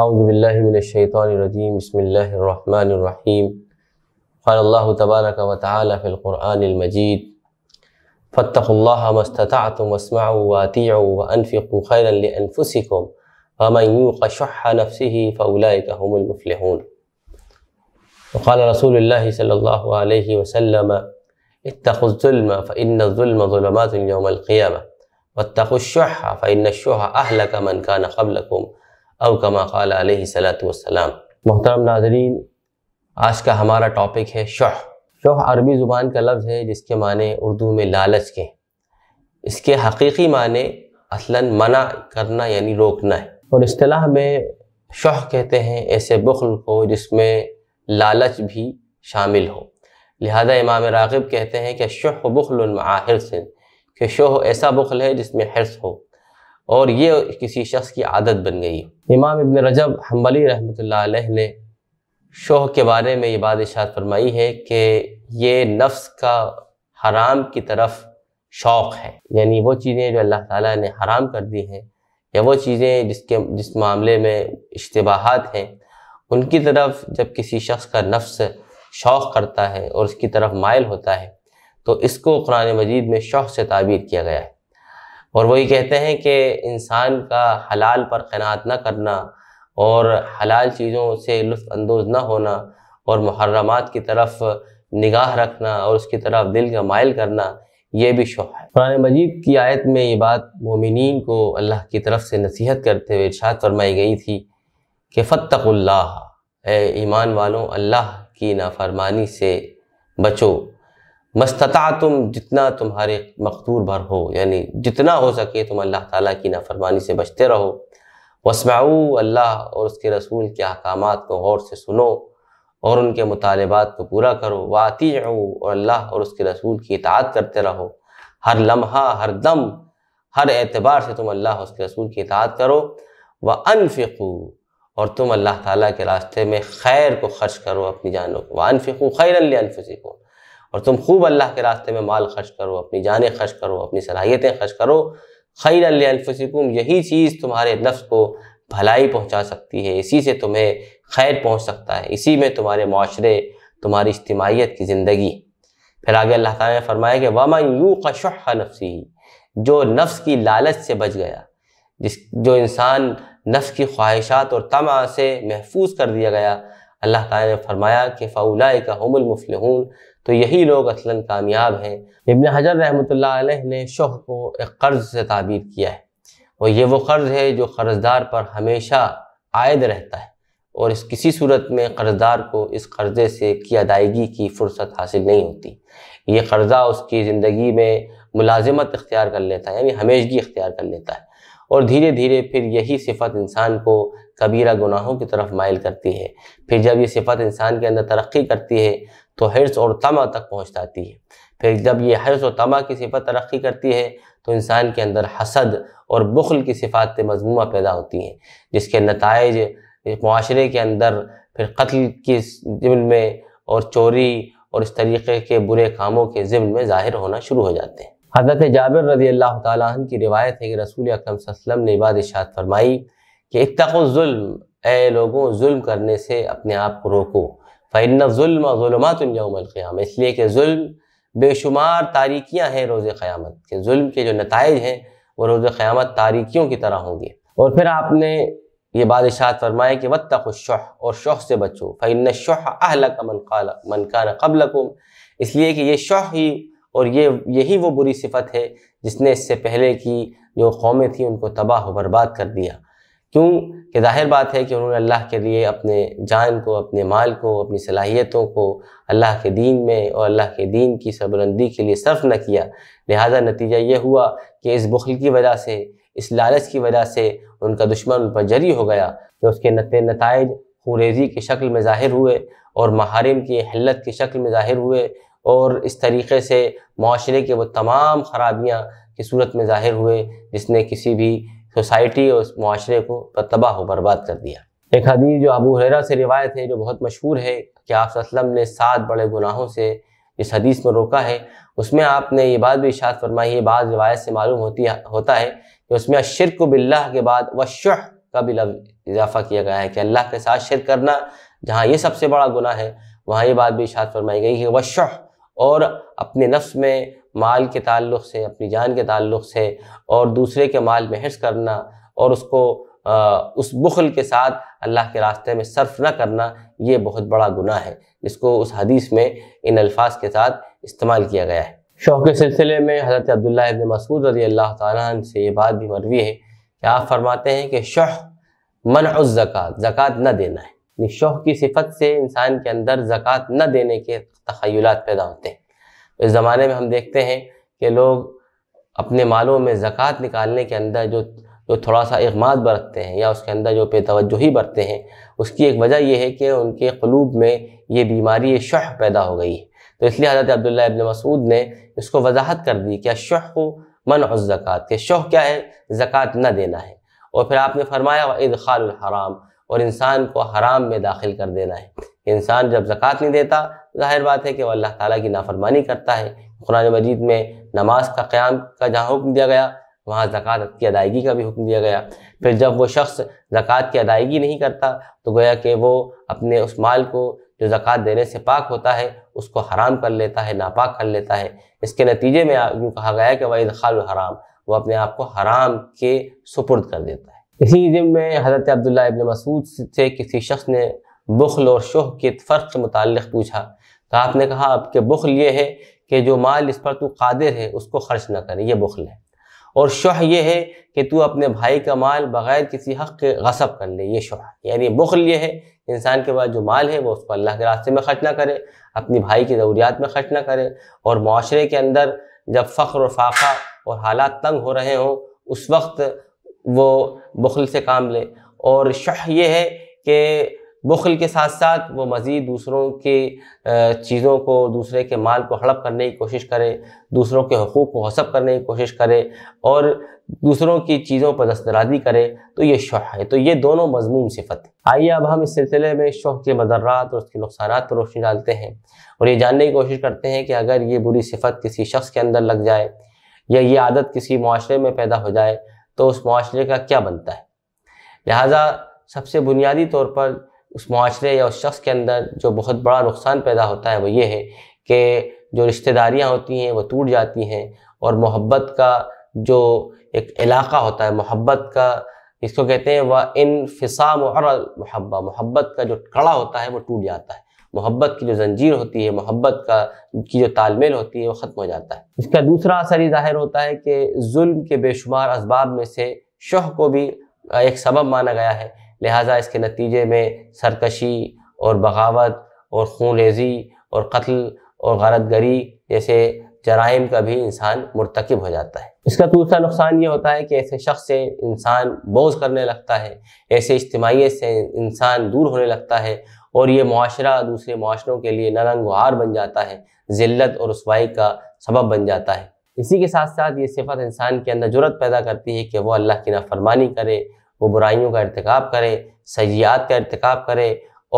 أعوذ بالله من الشيطان الرجيم بسم الله الرحمن الرحيم قال الله تبارك وتعالى في القرآن المجيد فاتقوا الله ما استطعتم واسمعوا واتيعوا وأنفقوا خيرا لأنفسكم ومن يوق شح نفسه فأولئك هم المفلحون وقال رسول الله صلى الله عليه وسلم اتقوا الظلم فإن الظلم ظلمات يوم القيامة واتقوا الشح فإن الشح أهلك من كان قبلكم او کما قال علیہ السلام محترم ناظرین آج کا ہمارا ٹاپک ہے شوح شوح عربی زبان کا لفظ ہے جس کے معنی اردو میں لالچ کے اس کے حقیقی معنی اصلا منع کرنا یعنی روکنا ہے اور اصطلاح میں شوح کہتے ہیں ایسے بخل کو جس میں لالچ بھی شامل ہو لہذا امام راغب کہتے ہیں کہ شوح بخل معاہر سے کہ شوح ایسا بخل ہے جس میں حرص ہو اور یہ کسی شخص کی عادت بن گئی امام ابن رجب حنبلی رحمۃ اللہ علیہ نے شوہ کے بارے میں یہ بات اشارت فرمائی ہے کہ یہ نفس کا حرام کی طرف شوق ہے یعنی وہ چیزیں جو اللہ تعالیٰ نے حرام کر دی ہیں یا وہ چیزیں جس کے جس معاملے میں اشتباہات ہیں ان کی طرف جب کسی شخص کا نفس شوق کرتا ہے اور اس کی طرف مائل ہوتا ہے تو اس کو قرآن مجید میں شوق سے تعبیر کیا گیا ہے اور وہی کہتے ہیں کہ انسان کا حلال پر قناعت نہ کرنا اور حلال چیزوں سے لطف اندوز نہ ہونا اور محرمات کی طرف نگاہ رکھنا اور اس کی طرف دل کا مائل کرنا یہ بھی شوق ہے قرآن مجید کی آیت میں یہ بات مومنین کو اللہ کی طرف سے نصیحت کرتے ہوئے ارشاد فرمائی گئی تھی کہ فتق اللہ اے ایمان والوں اللہ کی نافرمانی سے بچو مستطا تم جتنا تمہارے مقدور بھر ہو یعنی جتنا ہو سکے تم اللہ تعالیٰ کی نافرمانی سے بچتے رہو وسماؤں اللہ اور اس کے رسول کے احکامات کو غور سے سنو اور ان کے مطالبات کو پورا کرو واطی اور اللہ اور اس کے رسول کی اطاعت کرتے رہو ہر لمحہ ہر دم ہر اعتبار سے تم اللہ اس کے رسول کی اطاعت کرو و انفقو اور تم اللہ تعالیٰ کے راستے میں خیر کو خرش کرو اپنی جانوں کو و انفقو خیر کو اور تم خوب اللہ کے راستے میں مال خرچ کرو اپنی جانیں خرچ کرو اپنی صلاحیتیں خرچ کرو خیر اللہ سکوم یہی چیز تمہارے نفس کو بھلائی پہنچا سکتی ہے اسی سے تمہیں خیر پہنچ سکتا ہے اسی میں تمہارے معاشرے تمہاری اجتماعیت کی زندگی پھر آگے اللہ تعالیٰ نے فرمایا کہ واما یوں کا نَفْسِهِ جو نفس کی لالچ سے بچ گیا جس جو انسان نفس کی خواہشات اور تمہ سے محفوظ کر دیا گیا اللہ تعالیٰ نے فرمایا کہ فلائی کا حم تو یہی لوگ اصلاً کامیاب ہیں ابن حجر رحمۃ اللہ علیہ نے شوہ کو ایک قرض سے تعبیر کیا ہے اور یہ وہ قرض ہے جو قرض دار پر ہمیشہ عائد رہتا ہے اور اس کسی صورت میں قرض دار کو اس قرضے سے کی ادائیگی کی فرصت حاصل نہیں ہوتی یہ قرضہ اس کی زندگی میں ملازمت اختیار کر لیتا ہے یعنی ہمیشگی اختیار کر لیتا ہے اور دھیرے دھیرے پھر یہی صفت انسان کو کبیرہ گناہوں کی طرف مائل کرتی ہے پھر جب یہ صفت انسان کے اندر ترقی کرتی ہے تو حرص اور تما تک پہنچاتی ہے پھر جب یہ حرص و تما کی صفت ترقی کرتی ہے تو انسان کے اندر حسد اور بخل کی صفات مضمومہ پیدا ہوتی ہیں جس کے نتائج معاشرے کے اندر پھر قتل کی ضمن میں اور چوری اور اس طریقے کے برے کاموں کے ضمن میں ظاہر ہونا شروع ہو جاتے ہیں حضرت جابر رضی اللہ تعالیٰ عنہ کی روایت ہے کہ رسول اکرم علیہ وسلم نے بعد شاط فرمائی کہ اتفق و ظلم اے لوگوں ظلم کرنے سے اپنے آپ کو روکو فَإِنَّ ظلم ظُلُمَاتٌ ظلمات الْقِيَامَةِ اس لیے کہ ظلم بے شمار تاریکیاں ہیں روز قیامت کہ ظلم کے جو نتائج ہیں وہ روز قیامت تاریکیوں کی طرح ہوں گے اور پھر آپ نے یہ بادشاہت فرمائے کہ وَتَّقُ الشُّحْ اور شوہ سے بچو فَإِنَّ الشُّحْ اہل مَنْ كَانَ قَبْلَكُمْ اس لیے کہ یہ شُحْ ہی اور یہ یہی وہ بری صفت ہے جس نے اس سے پہلے کی جو قومیں تھیں ان کو تباہ و برباد کر دیا کیوں کہ ظاہر بات ہے کہ انہوں نے اللہ کے لیے اپنے جان کو اپنے مال کو اپنی صلاحیتوں کو اللہ کے دین میں اور اللہ کے دین کی سبلندی کے لیے صرف نہ کیا لہٰذا نتیجہ یہ ہوا کہ اس بخل کی وجہ سے اس لالچ کی وجہ سے ان کا دشمن ان پر جری ہو گیا کہ اس کے نت نتائج خوریزی کی شکل میں ظاہر ہوئے اور محارم کی حلت کی شکل میں ظاہر ہوئے اور اس طریقے سے معاشرے کے وہ تمام خرابیاں کی صورت میں ظاہر ہوئے جس نے کسی بھی سوسائٹی اور اس معاشرے کو تباہ و برباد کر دیا ایک حدیث جو ابو حیرا سے روایت ہے جو بہت مشہور ہے کہ آپ صلی اللہ علیہ وسلم نے سات بڑے گناہوں سے اس حدیث میں روکا ہے اس میں آپ نے یہ بات بھی اشارت فرمائی یہ بعض روایت سے معلوم ہوتی ہوتا ہے کہ اس میں شرک باللہ کے بعد وشح کا بھی لفظ اضافہ کیا گیا ہے کہ اللہ کے ساتھ شرک کرنا جہاں یہ سب سے بڑا گناہ ہے وہاں یہ بات بھی اشارت فرمائی گئی ہے وشح اور اپنے نفس میں مال کے تعلق سے اپنی جان کے تعلق سے اور دوسرے کے مال میں حرص کرنا اور اس کو اس بخل کے ساتھ اللہ کے راستے میں صرف نہ کرنا یہ بہت بڑا گناہ ہے جس کو اس حدیث میں ان الفاظ کے ساتھ استعمال کیا گیا ہے شوق کے سلسلے میں حضرت عبداللہ مسعود رضی اللہ تعالیٰ عنہ سے یہ بات بھی مروی ہے کہ آپ فرماتے ہیں کہ شوح منع الزکاة زکاة زکوٰۃ نہ دینا ہے یعنی شوح کی صفت سے انسان کے اندر زکاة نہ دینے کے تخیلات پیدا ہوتے ہیں اس زمانے میں ہم دیکھتے ہیں کہ لوگ اپنے مالوں میں زکاة نکالنے کے اندر جو جو تھوڑا سا اغماد برتتے ہیں یا اس کے اندر جو پہ توجہ ہی برتتے ہیں اس کی ایک وجہ یہ ہے کہ ان کے قلوب میں یہ بیماری شح پیدا ہو گئی ہے تو اس لیے حضرت عبداللہ ابن مسعود نے اس کو وضاحت کر دی کہ شح منع من کہ شح کیا ہے زکوٰۃ نہ دینا ہے اور پھر آپ نے فرمایا وہ عید الحرام اور انسان کو حرام میں داخل کر دینا ہے انسان جب زکاة نہیں دیتا ظاہر بات ہے کہ وہ اللہ تعالیٰ کی نافرمانی کرتا ہے قرآن مجید میں نماز کا قیام کا جہاں حکم دیا گیا وہاں زکاة کی ادائیگی کا بھی حکم دیا گیا پھر جب وہ شخص زکوٰۃ کی ادائیگی نہیں کرتا تو گویا کہ وہ اپنے اس مال کو جو زکوٰۃ دینے سے پاک ہوتا ہے اس کو حرام کر لیتا ہے ناپاک کر لیتا ہے اس کے نتیجے میں یوں کہا گیا کہ وہ خَالُ خال الحرام وہ اپنے آپ کو حرام کے سپرد کر دیتا ہے اسی جن میں حضرت عبداللہ ابن مسعود سے کسی شخص نے بخل اور شوہ کے فرق کے متعلق پوچھا تو آپ نے کہا آپ کے بخل یہ ہے کہ جو مال اس پر تو قادر ہے اس کو خرچ نہ کرے یہ بخل ہے اور شوہ یہ ہے کہ تو اپنے بھائی کا مال بغیر کسی حق کے غصب کر لے یہ شوہ یعنی بخل یہ ہے انسان کے پاس جو مال ہے وہ اس کو اللہ کے راستے میں خرچ نہ کرے اپنی بھائی کی ضروریات میں خرچ نہ کرے اور معاشرے کے اندر جب فخر اور فاقہ اور حالات تنگ ہو رہے ہوں اس وقت وہ بخل سے کام لے اور شح یہ ہے کہ بخل کے ساتھ ساتھ وہ مزید دوسروں کے چیزوں کو دوسرے کے مال کو ہڑپ کرنے کی کوشش کرے دوسروں کے حقوق کو حسب کرنے کی کوشش کرے اور دوسروں کی چیزوں پر دسترادی کرے تو یہ شوہ ہے تو یہ دونوں مضمون صفت ہے آئیے اب ہم اس سلسلے میں شوہ کے مدرات اور اس کے نقصانات پر روشنی ڈالتے ہیں اور یہ جاننے کی کوشش کرتے ہیں کہ اگر یہ بری صفت کسی شخص کے اندر لگ جائے یا یہ عادت کسی معاشرے میں پیدا ہو جائے تو اس معاشرے کا کیا بنتا ہے لہٰذا سب سے بنیادی طور پر اس معاشرے یا اس شخص کے اندر جو بہت بڑا نقصان پیدا ہوتا ہے وہ یہ ہے کہ جو رشتہ داریاں ہوتی ہیں وہ ٹوٹ جاتی ہیں اور محبت کا جو ایک علاقہ ہوتا ہے محبت کا اس کو کہتے ہیں وہ انفسام اور محبہ محبت کا جو کڑا ہوتا ہے وہ ٹوٹ جاتا ہے محبت کی جو زنجیر ہوتی ہے محبت کا کی جو تال میل ہوتی ہے وہ ختم ہو جاتا ہے اس کا دوسرا اثر یہ ظاہر ہوتا ہے کہ ظلم کے بے شمار اسباب میں سے شوہ کو بھی ایک سبب مانا گیا ہے لہٰذا اس کے نتیجے میں سرکشی اور بغاوت اور خون ریزی اور قتل اور غارت گری جیسے جرائم کا بھی انسان مرتکب ہو جاتا ہے اس کا دوسرا نقصان یہ ہوتا ہے کہ ایسے شخص سے انسان بوز کرنے لگتا ہے ایسے اجتماعیت سے انسان دور ہونے لگتا ہے اور یہ معاشرہ دوسرے معاشروں کے لیے نرنگ بن جاتا ہے ذلت اور رسوائی کا سبب بن جاتا ہے اسی کے ساتھ ساتھ یہ صفت انسان کے اندر جرت پیدا کرتی ہے کہ وہ اللہ کی نافرمانی کرے وہ برائیوں کا ارتکاب کرے سیاحت کا ارتکاب کرے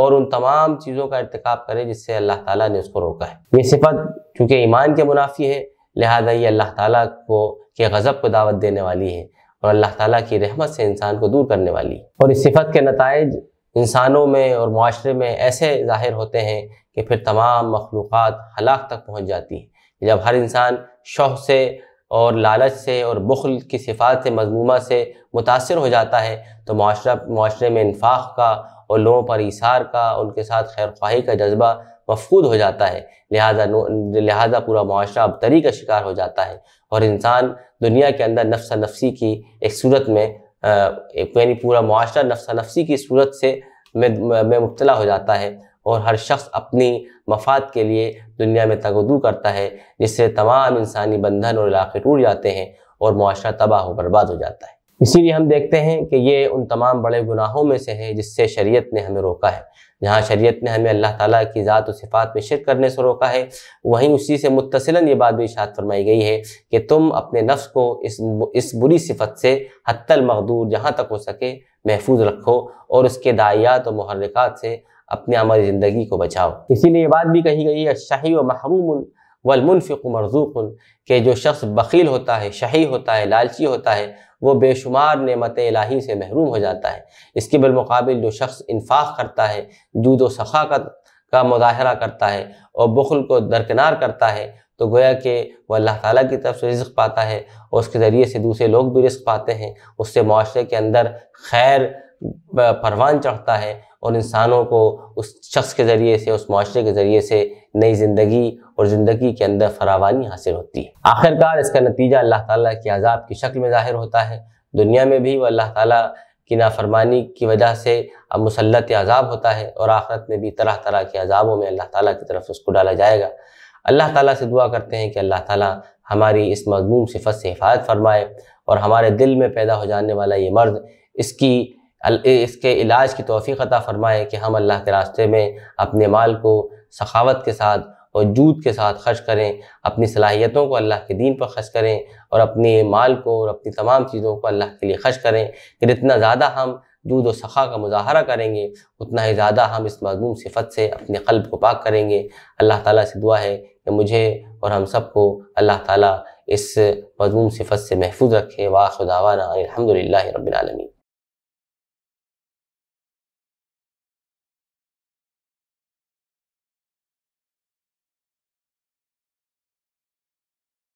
اور ان تمام چیزوں کا ارتکاب کرے جس سے اللہ تعالیٰ نے اس کو روکا ہے یہ صفت چونکہ ایمان کے منافی ہے لہذا یہ اللہ تعالیٰ کو کے غضب کو دعوت دینے والی ہے اور اللہ تعالیٰ کی رحمت سے انسان کو دور کرنے والی ہے اور صفت کے نتائج انسانوں میں اور معاشرے میں ایسے ظاہر ہوتے ہیں کہ پھر تمام مخلوقات ہلاک تک پہنچ جاتی ہیں جب ہر انسان شوہ سے اور لالچ سے اور بخل کی صفات سے مضمومہ سے متاثر ہو جاتا ہے تو معاشرہ معاشرے میں انفاق کا اور لوگوں پر اثار کا ان کے ساتھ خیر خواہی کا جذبہ مفقود ہو جاتا ہے لہٰذا لہٰذا پورا معاشرہ ابتری کا شکار ہو جاتا ہے اور انسان دنیا کے اندر نفس نفسی کی ایک صورت میں یعنی پورا معاشرہ نفس نفسی کی صورت سے میں مبتلا ہو جاتا ہے اور ہر شخص اپنی مفاد کے لیے دنیا میں تگدو کرتا ہے جس سے تمام انسانی بندھن اور علاقے ٹوٹ جاتے ہیں اور معاشرہ تباہ ہو برباد ہو جاتا ہے اسی لیے ہم دیکھتے ہیں کہ یہ ان تمام بڑے گناہوں میں سے ہے جس سے شریعت نے ہمیں روکا ہے جہاں شریعت نے ہمیں اللہ تعالیٰ کی ذات و صفات میں شرک کرنے سے روکا ہے وہیں اسی سے متصلاً یہ بات بھی اشاعت فرمائی گئی ہے کہ تم اپنے نفس کو اس اس بری صفت سے حتی المقدور جہاں تک ہو سکے محفوظ رکھو اور اس کے دائیات و محرکات سے اپنے ہماری زندگی کو بچاؤ اسی لیے یہ بات بھی کہی گئی ہے شاہی و محروم والمنفق مرزوق کہ جو شخص بخیل ہوتا ہے شہی ہوتا ہے لالچی ہوتا ہے وہ بے شمار نعمت الہی سے محروم ہو جاتا ہے اس کے بالمقابل جو شخص انفاق کرتا ہے جود و سخا کا مظاہرہ کرتا ہے اور بخل کو درکنار کرتا ہے تو گویا کہ وہ اللہ تعالیٰ کی طرف سے رزق پاتا ہے اور اس کے ذریعے سے دوسرے لوگ بھی رزق پاتے ہیں اس سے معاشرے کے اندر خیر پروان چڑھتا ہے اور انسانوں کو اس شخص کے ذریعے سے اس معاشرے کے ذریعے سے نئی زندگی اور زندگی کے اندر فراوانی حاصل ہوتی ہے آخر کار اس کا نتیجہ اللہ تعالیٰ کی عذاب کی شکل میں ظاہر ہوتا ہے دنیا میں بھی وہ اللہ تعالیٰ کی نافرمانی کی وجہ سے اب مسلط عذاب ہوتا ہے اور آخرت میں بھی طرح طرح کے عذابوں میں اللہ تعالیٰ کی طرف اس کو ڈالا جائے گا اللہ تعالیٰ سے دعا کرتے ہیں کہ اللہ تعالیٰ ہماری اس مضموم صفت سے حفاظت فرمائے اور ہمارے دل میں پیدا ہو جانے والا یہ مرد اس کی اس کے علاج کی توفیق عطا فرمائے کہ ہم اللہ کے راستے میں اپنے مال کو سخاوت کے ساتھ اور جود کے ساتھ خرچ کریں اپنی صلاحیتوں کو اللہ کے دین پر خرچ کریں اور اپنے مال کو اور اپنی تمام چیزوں کو اللہ کے لیے خرچ کریں کہ جتنا زیادہ ہم و سخا کا مظاہرہ کریں گے اتنا ہی زیادہ ہم اس مضمون صفت سے اپنے قلب کو پاک کریں گے اللہ تعالیٰ سے دعا ہے کہ مجھے اور ہم سب کو اللہ تعالیٰ اس مضمون صفت سے محفوظ رکھے واخ وانا الحمد للہ رب العالمین